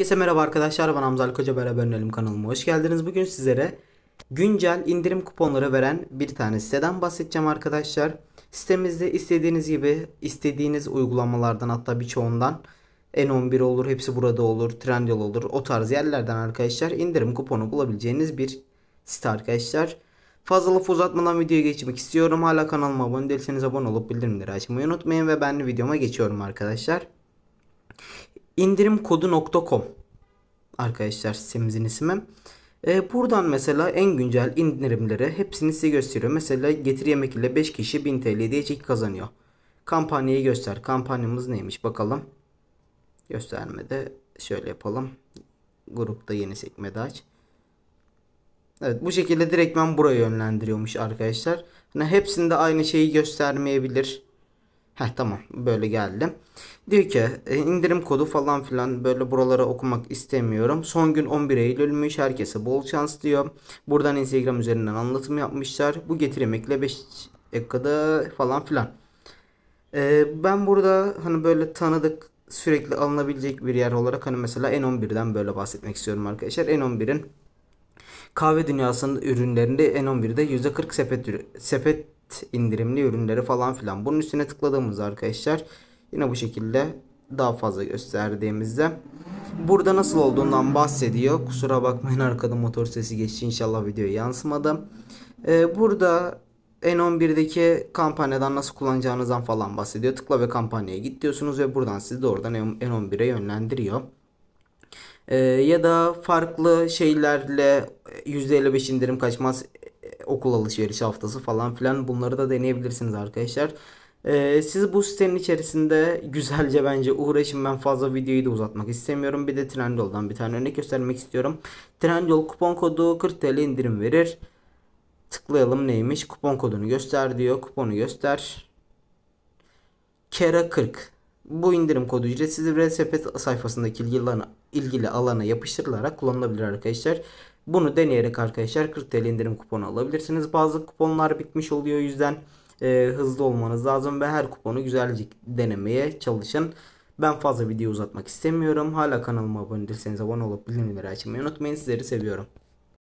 Herkese merhaba arkadaşlar ben Hamza Koca beraber önelim kanalıma hoş geldiniz. Bugün sizlere güncel indirim kuponları veren bir tane siteden bahsedeceğim arkadaşlar. Sitemizde istediğiniz gibi istediğiniz uygulamalardan hatta birçoğundan N11 olur hepsi burada olur Trendyol olur o tarz yerlerden arkadaşlar indirim kuponu bulabileceğiniz bir site arkadaşlar. Fazla laf uzatmadan videoya geçmek istiyorum. Hala kanalıma abone değilseniz abone olup bildirimleri açmayı unutmayın ve ben videoma geçiyorum arkadaşlar indirimkodu.com arkadaşlar sitemizin ismi. E, buradan mesela en güncel indirimleri hepsini size gösteriyor. Mesela getir yemek ile 5 kişi 1000 TL diye çek kazanıyor. Kampanyayı göster. Kampanyamız neymiş bakalım. Göstermede şöyle yapalım. Grupta yeni sekmede aç. Evet bu şekilde direktmen buraya yönlendiriyormuş arkadaşlar. Yani hepsinde aynı şeyi göstermeyebilir. Heh tamam böyle geldi. Diyor ki e, indirim kodu falan filan böyle buralara okumak istemiyorum. Son gün 11 Eylül'müş herkese bol şans diyor. Buradan Instagram üzerinden anlatım yapmışlar. Bu getir emekle 5 dakikada falan filan. Ee, ben burada hani böyle tanıdık sürekli alınabilecek bir yer olarak hani mesela N11'den böyle bahsetmek istiyorum arkadaşlar. N11'in kahve dünyasının ürünlerinde N11'de %40 sepet, sepet indirimli ürünleri falan filan. Bunun üstüne tıkladığımız arkadaşlar yine bu şekilde daha fazla gösterdiğimizde burada nasıl olduğundan bahsediyor. Kusura bakmayın arkada motor sesi geçti. İnşallah video yansımadı. Ee, burada N11'deki kampanyadan nasıl kullanacağınızdan falan bahsediyor. Tıkla ve kampanyaya git diyorsunuz ve buradan sizi doğrudan N11'e yönlendiriyor. Ee, ya da farklı şeylerle %55 indirim kaçmaz okul alışveriş haftası falan filan bunları da deneyebilirsiniz arkadaşlar. Ee, siz bu sitenin içerisinde güzelce bence uğraşın ben fazla videoyu da uzatmak istemiyorum. Bir de Trendyol'dan bir tane örnek göstermek istiyorum. Trendyol kupon kodu 40 TL indirim verir. Tıklayalım neymiş kupon kodunu göster diyor kuponu göster. Kera 40 bu indirim kodu ücretsiz ve sepet sayfasındaki ilgili alana, ilgili alana yapıştırılarak kullanılabilir arkadaşlar. Bunu deneyerek arkadaşlar 40 TL indirim kuponu alabilirsiniz. Bazı kuponlar bitmiş oluyor o yüzden e, hızlı olmanız lazım ve her kuponu güzelce denemeye çalışın. Ben fazla video uzatmak istemiyorum. Hala kanalıma abone değilseniz abone olup bildirimleri açmayı unutmayın. Sizleri seviyorum.